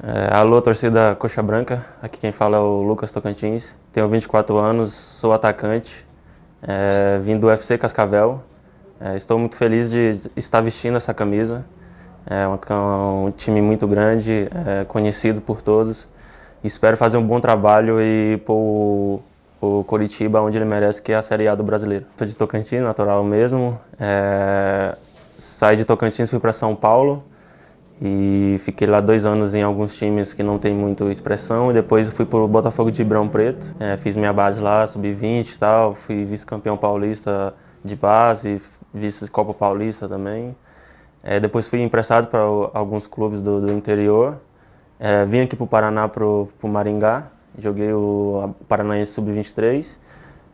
É, alô, torcida Coxa Branca. Aqui quem fala é o Lucas Tocantins. Tenho 24 anos, sou atacante. É, vim do UFC Cascavel. É, estou muito feliz de estar vestindo essa camisa. É um, um time muito grande, é, conhecido por todos. Espero fazer um bom trabalho e pôr o Coritiba onde ele merece, que é a Série A do brasileiro. Sou de Tocantins, natural mesmo. É, saí de Tocantins, fui para São Paulo e fiquei lá dois anos em alguns times que não tem muito expressão e depois fui pro Botafogo de Ribeirão Preto, é, fiz minha base lá, sub-20 e tal, fui vice-campeão paulista de base, vice-copa paulista também. É, depois fui emprestado para alguns clubes do, do interior, é, vim aqui pro Paraná, pro, pro Maringá, joguei o Paranaense Sub-23,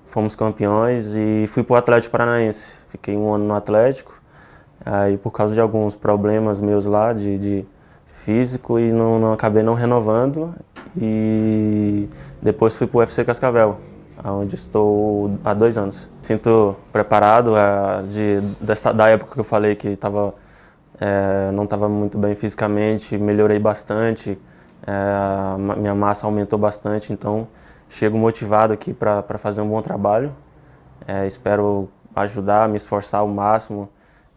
fomos campeões e fui pro Atlético Paranaense, fiquei um ano no Atlético Aí por causa de alguns problemas meus lá de, de físico e não, não, acabei não renovando e depois fui para o UFC Cascavel, onde estou há dois anos. Sinto preparado é, de dessa, da época que eu falei que tava, é, não estava muito bem fisicamente, melhorei bastante, é, minha massa aumentou bastante, então chego motivado aqui para fazer um bom trabalho. É, espero ajudar, me esforçar ao máximo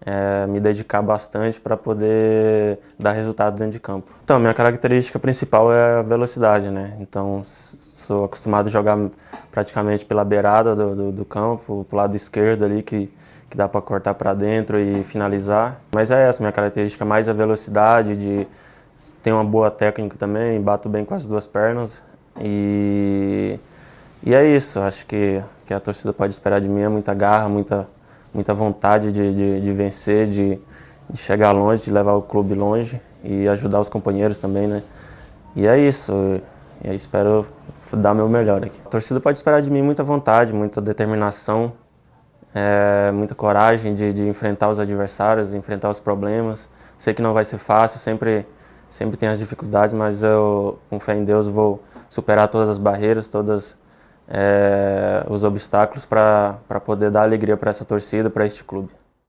é, me dedicar bastante para poder dar resultado dentro de campo. Então, minha característica principal é a velocidade, né? Então, sou acostumado a jogar praticamente pela beirada do, do, do campo, pro lado esquerdo ali, que, que dá para cortar para dentro e finalizar. Mas é essa minha característica, mais a é velocidade, de ter uma boa técnica também, bato bem com as duas pernas e... E é isso, acho que, que a torcida pode esperar de mim é muita garra, muita muita vontade de, de, de vencer, de, de, chegar longe, de levar o clube longe e ajudar os companheiros também, né? E é isso. E espero dar meu melhor aqui. A torcida pode esperar de mim muita vontade, muita determinação, é, muita coragem de, de, enfrentar os adversários, enfrentar os problemas. Sei que não vai ser fácil, sempre, sempre tem as dificuldades, mas eu, com fé em Deus, vou superar todas as barreiras, todas é, os obstáculos para poder dar alegria para essa torcida, para este clube.